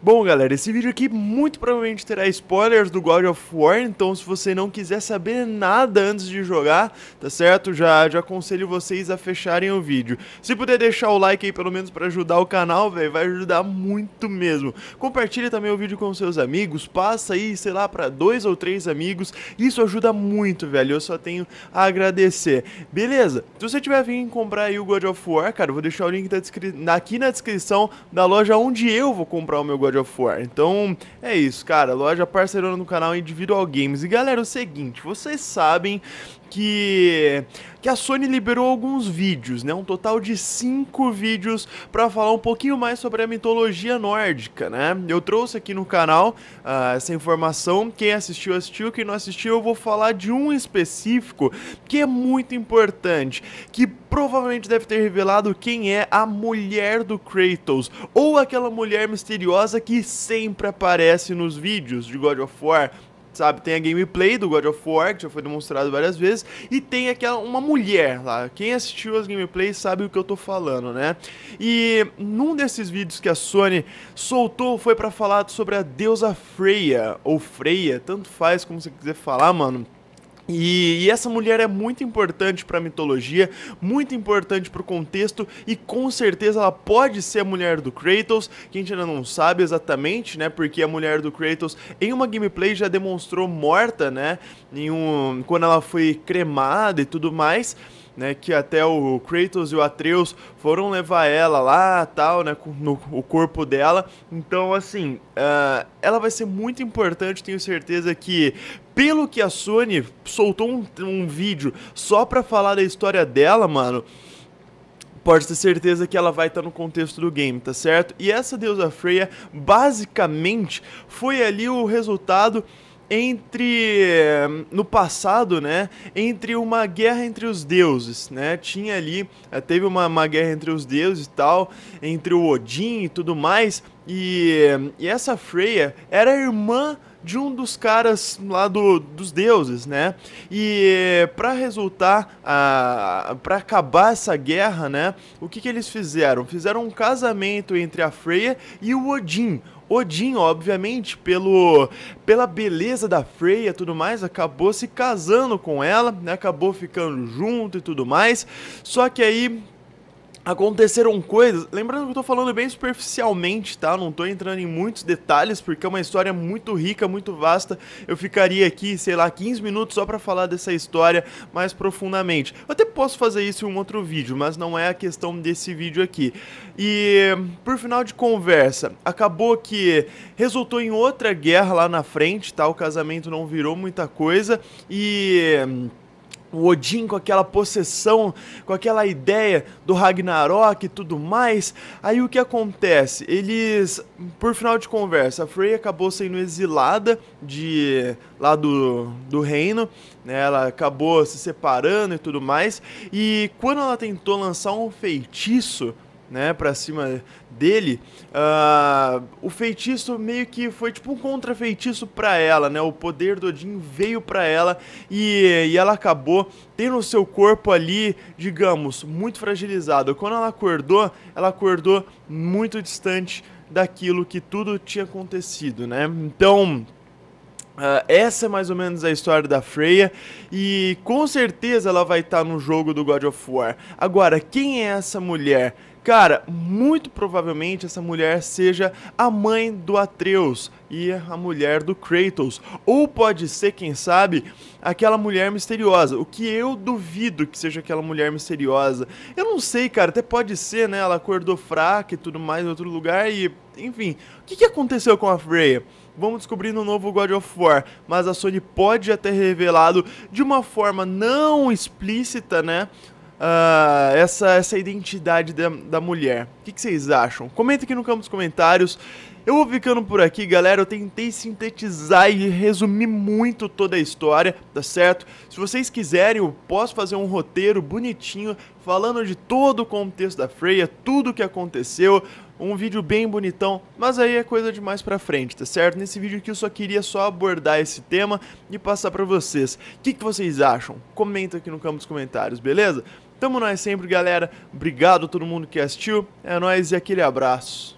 Bom, galera, esse vídeo aqui muito provavelmente terá spoilers do God of War, então se você não quiser saber nada antes de jogar, tá certo? Já, já aconselho vocês a fecharem o vídeo. Se puder deixar o like aí pelo menos para ajudar o canal, velho, vai ajudar muito mesmo. Compartilhe também o vídeo com seus amigos, passa aí, sei lá, para dois ou três amigos, isso ajuda muito, velho, eu só tenho a agradecer. Beleza? Se você tiver vindo comprar aí o God of War, cara, vou deixar o link da aqui na descrição da loja onde eu vou comprar o meu God God of War. Então, é isso, cara. Loja parceirona do canal Individual Games. E galera, é o seguinte, vocês sabem que que a Sony liberou alguns vídeos, né? Um total de cinco vídeos para falar um pouquinho mais sobre a mitologia nórdica, né? Eu trouxe aqui no canal uh, essa informação. Quem assistiu, assistiu. Quem não assistiu, eu vou falar de um específico que é muito importante, que provavelmente deve ter revelado quem é a mulher do Kratos, ou aquela mulher misteriosa que sempre aparece nos vídeos de God of War, sabe? Tem a gameplay do God of War, que já foi demonstrado várias vezes, e tem aquela uma mulher lá. Quem assistiu as gameplays sabe o que eu tô falando, né? E num desses vídeos que a Sony soltou foi para falar sobre a deusa Freya, ou Freya, tanto faz como você quiser falar, mano. E, e, essa mulher é muito importante para a mitologia, muito importante para o contexto e com certeza ela pode ser a mulher do Kratos, que a gente ainda não sabe exatamente, né? Porque a mulher do Kratos em uma gameplay já demonstrou morta, né? Em um, quando ela foi cremada e tudo mais. Né, que até o Kratos e o Atreus foram levar ela lá, tal, né, no, o corpo dela. Então, assim, uh, ela vai ser muito importante, tenho certeza que pelo que a Sony soltou um, um vídeo só pra falar da história dela, mano pode ter certeza que ela vai estar tá no contexto do game, tá certo? E essa deusa Freya, basicamente, foi ali o resultado entre eh, no passado, né, entre uma guerra entre os deuses, né? Tinha ali, eh, teve uma, uma guerra entre os deuses e tal, entre o Odin e tudo mais, e, eh, e essa Freya era irmã de um dos caras lá do, dos deuses, né? E eh, para resultar, para acabar essa guerra, né? O que, que eles fizeram? Fizeram um casamento entre a Freya e o Odin. Odin, obviamente, pelo, pela beleza da Freya e tudo mais, acabou se casando com ela, né? acabou ficando junto e tudo mais. Só que aí aconteceram coisas. Lembrando que eu tô falando bem superficialmente, tá? Não tô entrando em muitos detalhes, porque é uma história muito rica, muito vasta. Eu ficaria aqui, sei lá, 15 minutos só para falar dessa história mais profundamente. Eu até posso fazer isso em um outro vídeo, mas não é a questão desse vídeo aqui. E por final de conversa, acabou que resultou em outra guerra lá na frente, tá? O casamento não virou muita coisa e o Odin com aquela possessão, com aquela ideia do Ragnarok e tudo mais. Aí o que acontece? Eles, por final de conversa, a Frey acabou sendo exilada de lá do, do reino, né? Ela acabou se separando e tudo mais. E quando ela tentou lançar um feitiço né, pra cima dele, uh, o feitiço meio que foi tipo um contrafeitiço pra ela, né? O poder do Odin veio pra ela e, e ela acabou tendo o seu corpo ali, digamos, muito fragilizado. Quando ela acordou, ela acordou muito distante daquilo que tudo tinha acontecido, né? Então Uh, essa é mais ou menos a história da Freya e com certeza ela vai estar tá no jogo do God of War. Agora, quem é essa mulher? Cara, muito provavelmente essa mulher seja a mãe do Atreus e a mulher do Kratos, ou pode ser, quem sabe, aquela mulher misteriosa. O que eu duvido que seja aquela mulher misteriosa. Eu não sei, cara, até pode ser, né? Ela acordou fraca e tudo mais em outro lugar e, enfim, o que, que aconteceu com a Freya? vamos descobrir no novo God of War. Mas a Sony pode já ter revelado de uma forma não explícita, né? Uh, essa, essa identidade da, da mulher. O que, que, vocês acham? Comenta aqui no campo dos comentários. Eu vou ficando por aqui, galera. Eu tentei sintetizar e resumir muito toda a história, tá certo? Se vocês quiserem, eu posso fazer um roteiro bonitinho falando de todo o contexto da Freya, tudo o que aconteceu um vídeo bem bonitão, mas aí é coisa de mais pra frente, tá certo? Nesse vídeo aqui eu só queria só abordar esse tema e passar pra vocês. O que, que vocês acham? Comenta aqui no campo dos comentários, beleza? Tamo nós sempre, galera. Obrigado a todo mundo que assistiu. É nóis e aquele abraço.